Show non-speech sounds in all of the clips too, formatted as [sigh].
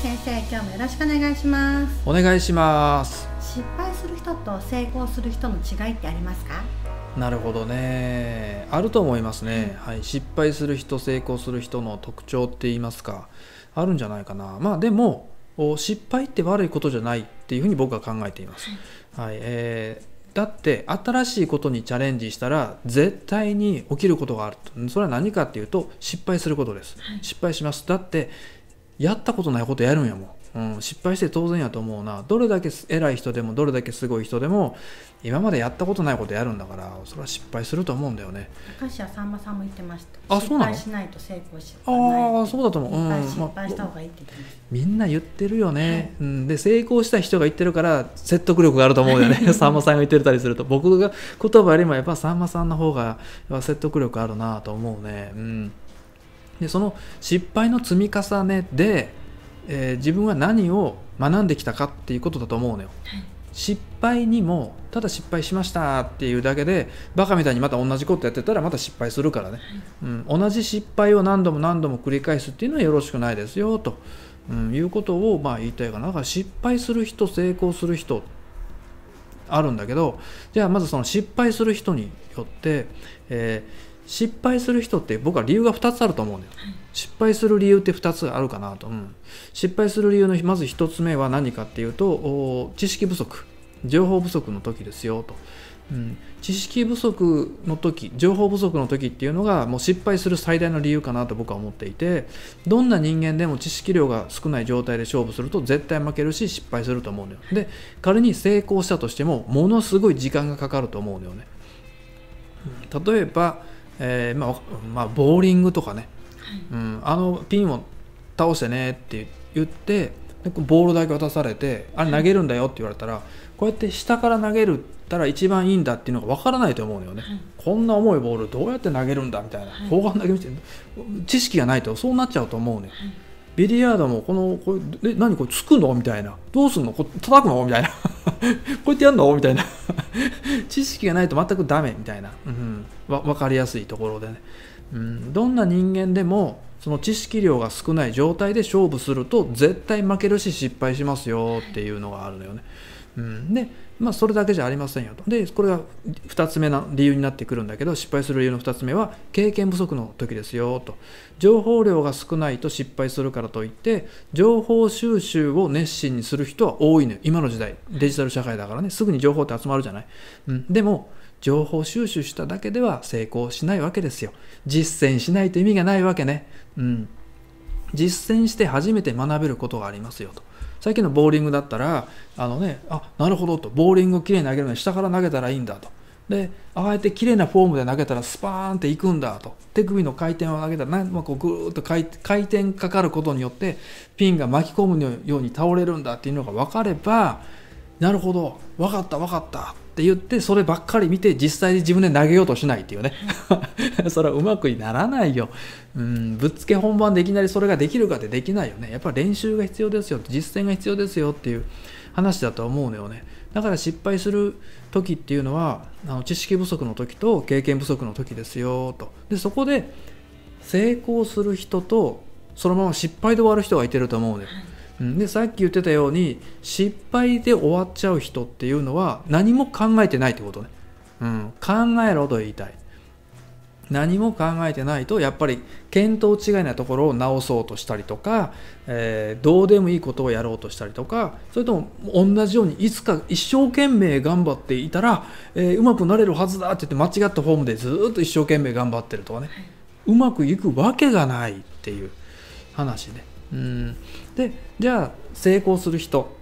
先生今日もよろしくお願いしますお願いします失敗する人と成功する人の違いってありますかなるほどねあると思いますね、うん、はい失敗する人成功する人の特徴って言いますかあるんじゃないかなまあでも失敗って悪いことじゃないっていうふうに僕は考えています、はい、えーだって新しいことにチャレンジしたら絶対に起きることがあるそれは何かっていうと失敗することです、失敗しますだってやったことないことやるんやもん、うん、失敗して当然やと思うなどれだけ偉い人でもどれだけすごい人でも今までやったことないことやるんだからそれは失敗すると思うんだよね昔はさんまさんも言ってましたあそうなの失敗しないと成功しない。ああそうだと思う、うん、失敗した方がいいって言ってました、まあ、みんな言ってるよね、はい、うん、で成功した人が言ってるから説得力があると思うよね [laughs] さんまさんが言ってたりすると僕が言葉よりもやっぱさんまさんの方が説得力あるなと思うねうんでその失敗の積み重ねで、えー、自分は何を学んできたかっていうことだと思うのよ。はい失敗にもただ失敗しましたっていうだけでバカみたいにまた同じことやってたらまた失敗するからね、うん、同じ失敗を何度も何度も繰り返すっていうのはよろしくないですよと、うん、いうことをまあ言いたいかなだから失敗する人成功する人あるんだけどじゃあまずその失敗する人によって、えー失敗する人って僕は理由が2つあると思うんだよ、はい、失敗する理由って2つあるかなと、うん、失敗する理由のまず1つ目は何かっていうと知識不足情報不足の時ですよと、うん、知識不足の時情報不足の時っていうのがもう失敗する最大の理由かなと僕は思っていてどんな人間でも知識量が少ない状態で勝負すると絶対負けるし失敗すると思うんだよで仮に成功したとしてもものすごい時間がかかると思うんだよね、例えばえーまあまあ、ボーリングとかね、うん、あのピンを倒してねって言ってボールだけ渡されてあれ投げるんだよって言われたらこうやって下から投げるったら一番いいんだっていうのが分からないと思うのよね、はい、こんな重いボールどうやって投げるんだみたいな砲丸投げみた知識がないとそうなっちゃうと思うね、はいビリヤードもこの、これ、え、何これ、つくのみたいな。どうすんのこ叩くのみたいな。[laughs] こうやってやんのみたいな。[laughs] 知識がないと全くダメみたいな。うん、わ分かりやすいところでね。うん、どんな人間でもその知識量が少ない状態で勝負すると絶対負けるし失敗しますよっていうのがあるのよね。うん、で、まあ、それだけじゃありませんよと。で、これが2つ目の理由になってくるんだけど、失敗する理由の2つ目は、経験不足の時ですよと。情報量が少ないと失敗するからといって、情報収集を熱心にする人は多いの、よ。今の時代、デジタル社会だからね、すぐに情報って集まるじゃない。うん、でも、情報収集しただけでは成功しないわけですよ。実践しないと意味がないわけね。うん。実践して初めて学べることがありますよと。最近のボーリングだったら、あのね、あ、なるほどと、ボーリングをきれいに投げるのに下から投げたらいいんだと。で、ああやって綺麗なフォームで投げたらスパーンっていくんだと。手首の回転を投げたら、ね、まあ、こうぐーっと回転かかることによって、ピンが巻き込むように倒れるんだっていうのが分かれば、なるほど、分かった分かったって言ってそればっかり見て実際に自分で投げようとしないっていうね [laughs] それはうまくにならないようんぶっつけ本番でいきなりそれができるかってできないよねやっぱり練習が必要ですよ実践が必要ですよっていう話だと思うのよねだから失敗する時っていうのはあの知識不足の時と経験不足の時ですよとでそこで成功する人とそのまま失敗で終わる人がいてると思うのよ、はいうん、でさっき言ってたように失敗で終わっちゃう人っていうのは何も考えてないってことね、うん、考えろと言いたい何も考えてないとやっぱり見当違いなところを直そうとしたりとか、えー、どうでもいいことをやろうとしたりとかそれとも同じようにいつか一生懸命頑張っていたら、えー、うまくなれるはずだって言って間違ったフォームでずっと一生懸命頑張ってるとかね、うまくいくわけがないっていう話ね。うんでじゃあ成功する人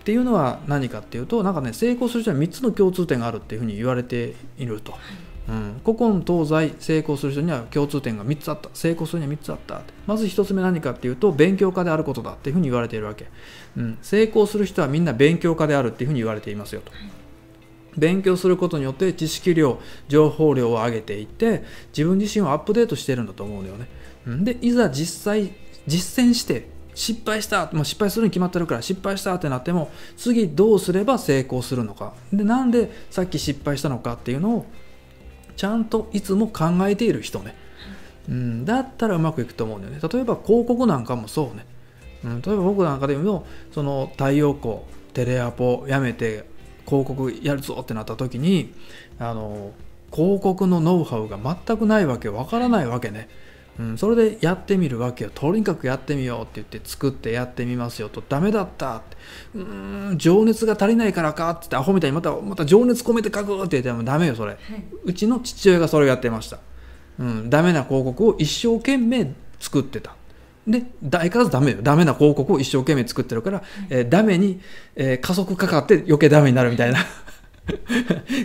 っていうのは何かっていうとなんかね成功する人は3つの共通点があるっていうふうに言われていると、うん、古今東西成功する人には共通点が3つあった成功するには3つあったまず1つ目何かっていうと勉強家であることだっていうふうに言われているわけ、うん、成功する人はみんな勉強家であるっていうふうに言われていますよと。勉強することによって知識量情報量を上げていって自分自身をアップデートしてるんだと思うのよねでいざ実際実践して失敗した、まあ、失敗するに決まってるから失敗したってなっても次どうすれば成功するのかでなんでさっき失敗したのかっていうのをちゃんといつも考えている人ね、うん、だったらうまくいくと思うんだよね例えば広告なんかもそうね、うん、例えば僕なんかでもその太陽光テレアポやめて広告やるぞってなった時にあの広告のノウハウが全くないわけわからないわけね、うん、それでやってみるわけよとにかくやってみようって言って作ってやってみますよとダメだったってうーん情熱が足りないからかって言ってアホみたいにまたまた情熱込めて書くって言ってもダメよそれ、はい、うちの父親がそれをやってました、うん、ダメな広告を一生懸命作ってたで相変わらずダメよダメな広告を一生懸命作ってるから、はい、えー、ダメに、えー、加速かかって余計ダメになるみたいな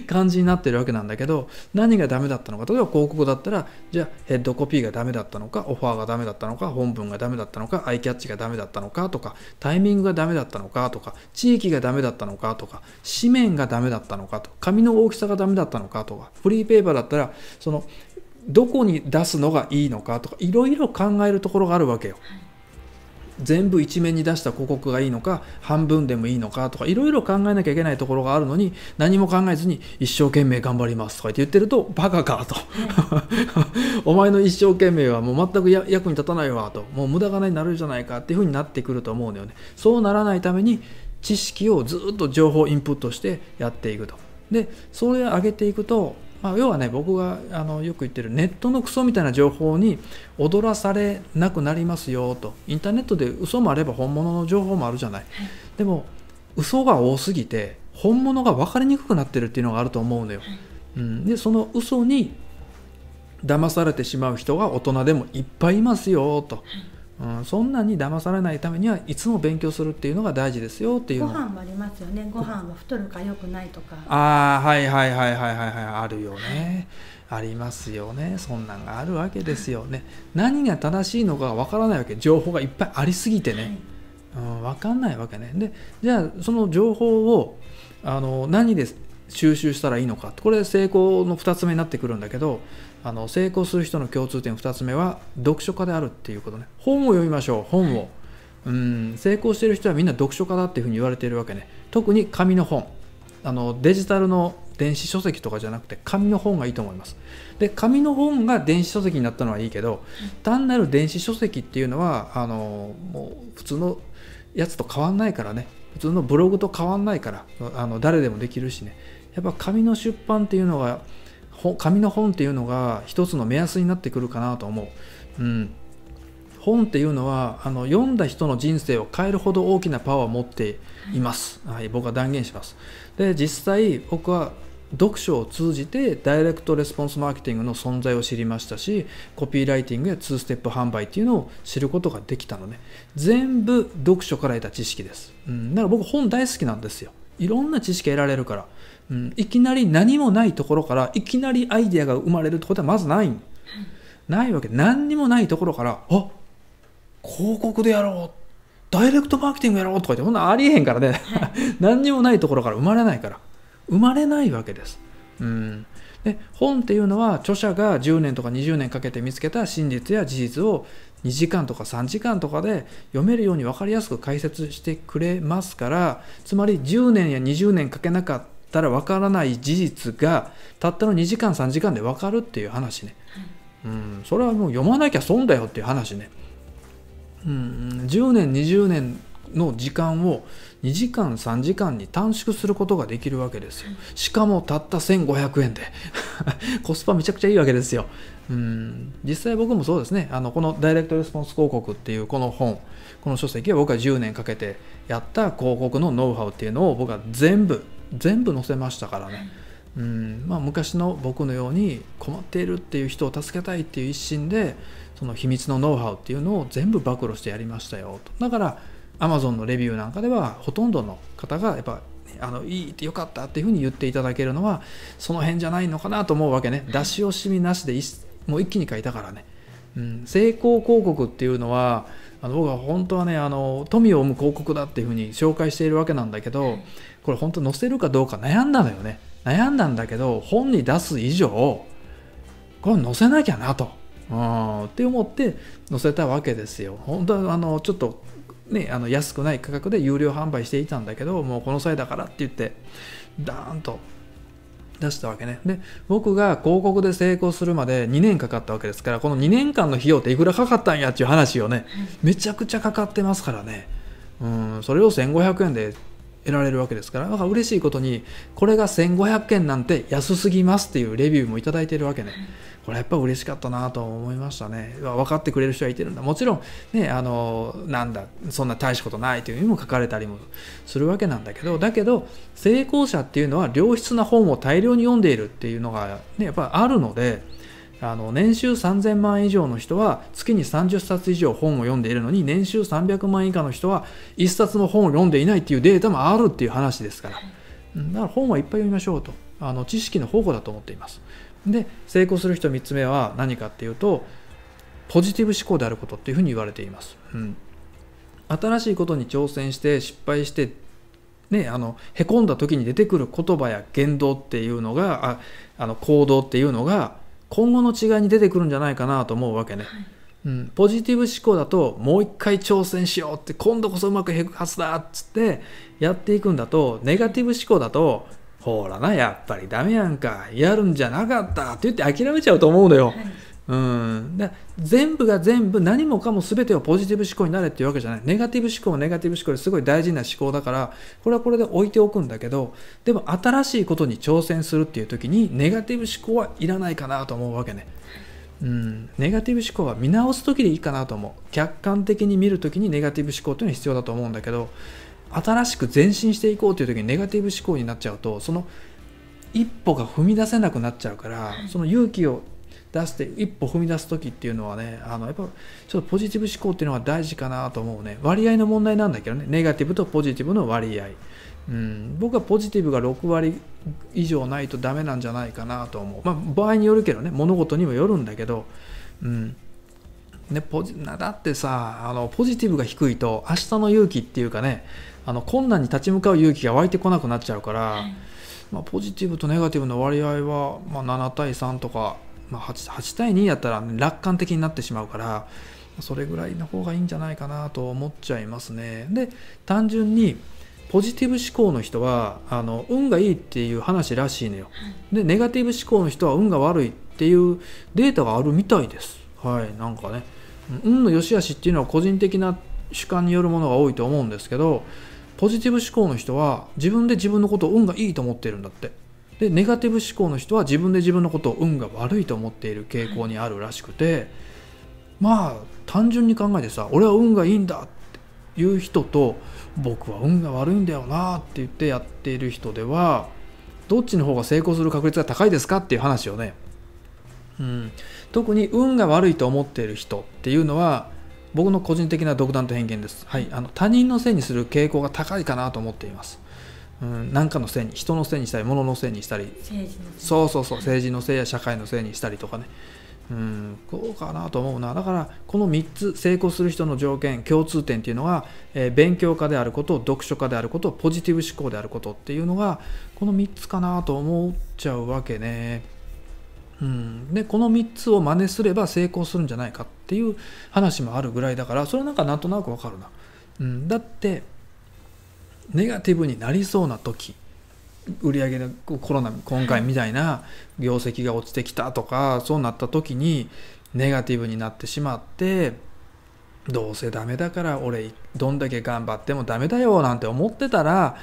感じになってるわけなんだけど何がダメだったのか例えば広告だったらじゃあヘッドコピーがダメだったのかオファーがダメだったのか本文がダメだったのかアイキャッチがダメだったのかとかタイミングがダメだったのかとか地域がダメだったのかとか紙面がダメだったのかと紙の大きさがダメだったのかとかフリーペーパーだったらそのどこに出すのがいいのかとかいろいろ考えるところがあるわけよ。はい全部一面に出した広告がいいのか半分でもいいのかとかいろいろ考えなきゃいけないところがあるのに何も考えずに一生懸命頑張りますとか言ってるとバカかと、はい、お前の一生懸命はもう全く役に立たないわともう無駄金になるじゃないかっていうふうになってくると思うのよねそうならないために知識をずっと情報インプットしてやっていくとでそれを上げていくとまあ、要はね僕があのよく言ってるネットのクソみたいな情報に踊らされなくなりますよとインターネットで嘘もあれば本物の情報もあるじゃない、でも嘘が多すぎて本物が分かりにくくなってるっていうのがあると思うのよ、うん、でその嘘に騙されてしまう人が大人でもいっぱいいますよと。うん、そんなに騙されないためにはいつも勉強するっていうのが大事ですよっていうご飯もありますよねご飯は太るか良くないとかああはいはいはいはいはいはいあるよね、ありますよねそんなんがあるわけですよね、何が正しいのかわからないわけ情報がいっぱいありすぎてね、はい、うん、分かんないわけねでじゃあその情報をあの何です収集したらいいのかこれ成功の2つ目になってくるんだけどあの成功する人の共通点2つ目は読書家であるっていうことね本を読みましょう本を、うん成功してる人はみんな読書家だっていうふうに言われているわけね特に紙の本あのデジタルの電子書籍とかじゃなくて紙の本がいいと思いますで紙の本が電子書籍になったのはいいけど単なる電子書籍っていうのはあのもう普通のやつと変わんないからね普通のブログと変わんないからあの誰でもできるしねやっぱ紙の出版っていうのが紙の本っていうのが一つの目安になってくるかなと思う。うん本っていうのはあの読んだ人の人生を変えるほど大きなパワーを持っています、はい、はい、僕は断言しますで実際僕は読書を通じてダイレクトレスポンスマーケティングの存在を知りましたしコピーライティングや2ステップ販売っていうのを知ることができたので、ね、全部読書から得た知識です、うん、だから僕本大好きなんですよいろんな知識得られるからうん、いきなり何もないところからいきなりアイデアが生まれるってことはまずない、ないわけ何にもないところからあ広告でやろうダイレクトマーケティングやろうとか言ってほんなありえへんからね [laughs] 何にもないところから生まれないから生まれないわけです、うん、で本っていうのは著者が10年とか20年かけて見つけた真実や事実を2時間とか3時間とかで読めるように分かりやすく解説してくれますからつまり10年や20年かけなかったたらわからない事実がたったの2時間3時間でわかるっていう話ね、うん、それはもう読まなきゃ損だよっていう話ね、うん、10年20年の時間を2時間3時間に短縮することができるわけですよしかもたった1500円で [laughs] コスパめちゃくちゃいいわけですようん実際僕もそうですねあのこのダイレクトレスポンス広告っていうこの本この書籍は僕は10年かけてやった広告のノウハウっていうのを僕は全部全部載せましたからね、うんまあ、昔の僕のように困っているっていう人を助けたいっていう一心でその秘密のノウハウっていうのを全部暴露してやりましたよとだから Amazon のレビューなんかではほとんどの方がやっぱあのいいってよかったっていうふうに言っていただけるのはその辺じゃないのかなと思うわけね出し惜しみなしでもう一気に書いたからね成功広告っていうのはあの僕は本当はねあの富を生む広告だっていうふうに紹介しているわけなんだけどこれ本当載せるかどうか悩んだのよね悩んだんだけど本に出す以上これ載せなきゃなと、うん、って思って載せたわけですよ本当はあのちょっとね、あの安くない価格で有料販売していたんだけどもうこの際だからって言ってダーンと出したわけね。で、僕が広告で成功するまで2年かかったわけですから、この2年間の費用っていくらかかったんやっていう話をね、めちゃくちゃかかってますからね。うん、それを1500円で得られるわけですから、だから嬉しいことに、これが1500件なんて安すぎますっていうレビューもいただいてるわけね。これやっぱ嬉しかったなと思いましたね。分かってくれる人はいてるんだ。もちろん、ね、あの、なんだ、そんな大したことないという意味も書かれたりもするわけなんだけど、だけど、成功者っていうのは良質な本を大量に読んでいるっていうのが、ね、やっぱあるので、あの年収3000万以上の人は月に30冊以上本を読んでいるのに年収300万以下の人は1冊も本を読んでいないっていうデータもあるっていう話ですからだから本はいっぱい読みましょうとあの知識の宝庫だと思っていますで成功する人3つ目は何かっていうとポジティブ思考であることっていうふうに言われています、うん、新しいことに挑戦して失敗してね、あのへこんだ時に出てくる言葉や言動っていうのがああの行動っていうのが今後の違いに出てくるんじゃないかなと思うわけね、はい、うん、ポジティブ思考だともう一回挑戦しようって今度こそうまくいくはずだっつってやっていくんだとネガティブ思考だとほらなやっぱりダメやんかやるんじゃなかったって言って諦めちゃうと思うのよ、はいうん全部が全部何もかも全てをポジティブ思考になれっていうわけじゃないネガティブ思考はネガティブ思考ですごい大事な思考だからこれはこれで置いておくんだけどでも新しいことに挑戦するっていう時にネガティブ思考はいらないかなと思うわけね。うん、ネガティブ思考は見直す時でいいかなと思う客観的に見る時にネガティブ思考というのは必要だと思うんだけど新しく前進していこうという時にネガティブ思考になっちゃうとその一歩が踏み出せなくなっちゃうから、その勇気を出して一歩踏み出す時っていうのはねあのやっぱちょっとポジティブ思考っていうのは大事かなと思うね割合の問題なんだけどねネガティブとポジティブの割合、うん、僕はポジティブが6割以上ないとダメなんじゃないかなと思うまあ場合によるけどね物事にもよるんだけどうんね、ポジだってさあのポジティブが低いと明日の勇気っていうかねあの困難に立ち向かう勇気が湧いてこなくなっちゃうから、はい、まあ、ポジティブとネガティブの割合は、まあ、7対3とかまあ8、8, 対2やったら楽観的になってしまうからそれぐらいの方がいいんじゃないかなと思っちゃいますね。で単純にポジティブ思考の人はあの運がいいっていう話らしいのよ。でネガティブ思考の人は運が悪いっていうデータがあるみたいです。はいなんかね運の良し悪しっていうのは個人的な主観によるものが多いと思うんですけどポジティブ思考の人は自分で自分のことを運がいいと思ってるんだって。でネガティブ思考の人は自分で自分のことを運が悪いと思っている傾向にあるらしくて、まあ単純に考えてさ俺は運がいいんだっていう人と僕は運が悪いんだよなって言ってやっている人ではどっちの方が成功する確率が高いですかっていう話をね、うん、特に運が悪いと思っている人っていうのは僕の個人的な独断と偏見です、はい、あの他人のせいにする傾向が高いかなと思っていますうん、なんかのせいに人のせいにしたり物のせいにしたりそうそうそう政治のせいや社会のせいにしたりとかねうんこうかなと思うなだからこの3つ成功する人の条件共通点っていうのが、えー、勉強家であること読書家であることポジティブ思考であることっていうのがこの3つかなと思っちゃうわけね。うん、でこの3つを真似すれば成功するんじゃないかっていう話もあるぐらいだからそれなんかなんとなくわかるな。うん、だってネガティブになりそうな時売上のコロナ今回みたいな業績が落ちてきたとかそうなった時にネガティブになってしまってどうせダメだから俺どんだけ頑張ってもダメだよなんて思ってたら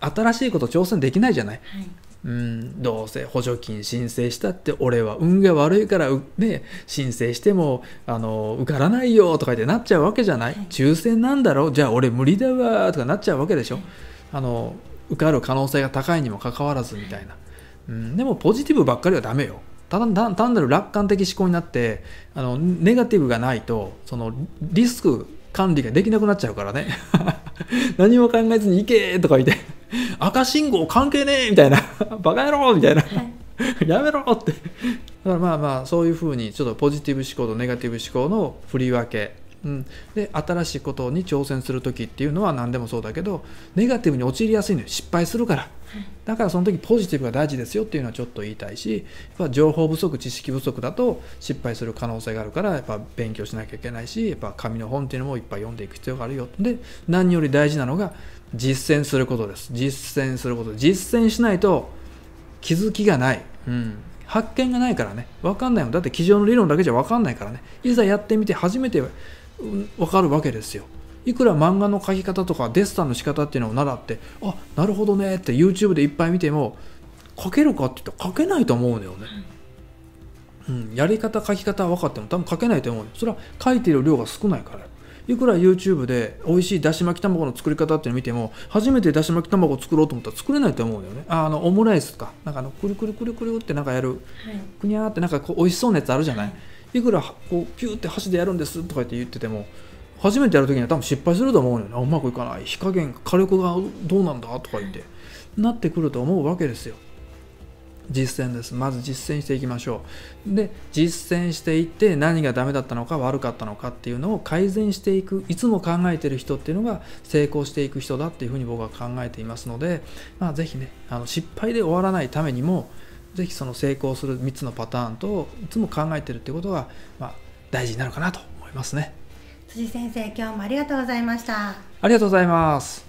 新しいこと挑戦できないじゃない、はい、うん、どうせ補助金申請したって俺は運が悪いから、ね、申請してもあの受からないよとかってなっちゃうわけじゃない、抽選なんだろうじゃあ俺無理だわとかなっちゃうわけでしょ、あの受かる可能性が高いにもかかわらずみたいな、うん、でもポジティブばっかりはダメよただ単なる楽観的思考になってあのネガティブがないとそのリスク管理ができなくなっちゃうからね [laughs] 何も考えずに行けとか言って赤信号関係ねえみたいな [laughs] バカ野郎みたいな、やめろってだからまあまあそういうふうにちょっとポジティブ思考とネガティブ思考の振り分け、うん、で新しいことに挑戦する時っていうのは何でもそうだけどネガティブに陥りやすいのよ失敗するから、だからその時ポジティブが大事ですよっていうのはちょっと言いたいしやっぱ情報不足知識不足だと失敗する可能性があるからやっぱ勉強しなきゃいけないしやっぱ紙の本っていうのもいっぱい読んでいく必要があるよで何より大事なのが実践することです実践すること実践しないと気づきがない、うん、発見がないからね分かんないもんだって机上の理論だけじゃ分かんないからねいざやってみて初めて分かるわけですよいくら漫画の描き方とかデッサンの仕方っていうのを習ってあなるほどねって YouTube でいっぱい見ても描けるかって言ったら描けないと思うのよね、うん、やり方描き方は分かっても多分描けないと思うそれは描いてる量が少ないからいくら YouTube で美味しいだし巻き卵の作り方っていうの見ても初めてだし巻き卵を作ろうと思ったら作れないと思うんだよねあのオムライスかなんかあのくるくるくるくるってなんかやる、くにゃーってなんかこう美味しそうなやつあるじゃない、い、くらこうピューって箸でやるんですとかって言ってても初めてやるときには多分失敗すると思うよねうまくいかない火加減火力がどうなんだとか言ってなってくると思うわけですよ実践ですまず実践していきましょうで実践していって何がダメだったのか悪かったのかっていうのを改善していくいつも考えてる人っていうのが成功していく人だっていうふうに僕は考えていますので、まあ、是非ねあの失敗で終わらないためにも是非その成功する3つのパターンといつも考えてるってことが、まあ、大事になるかなと思いますね辻先生今日もありがとうございましたありがとうございます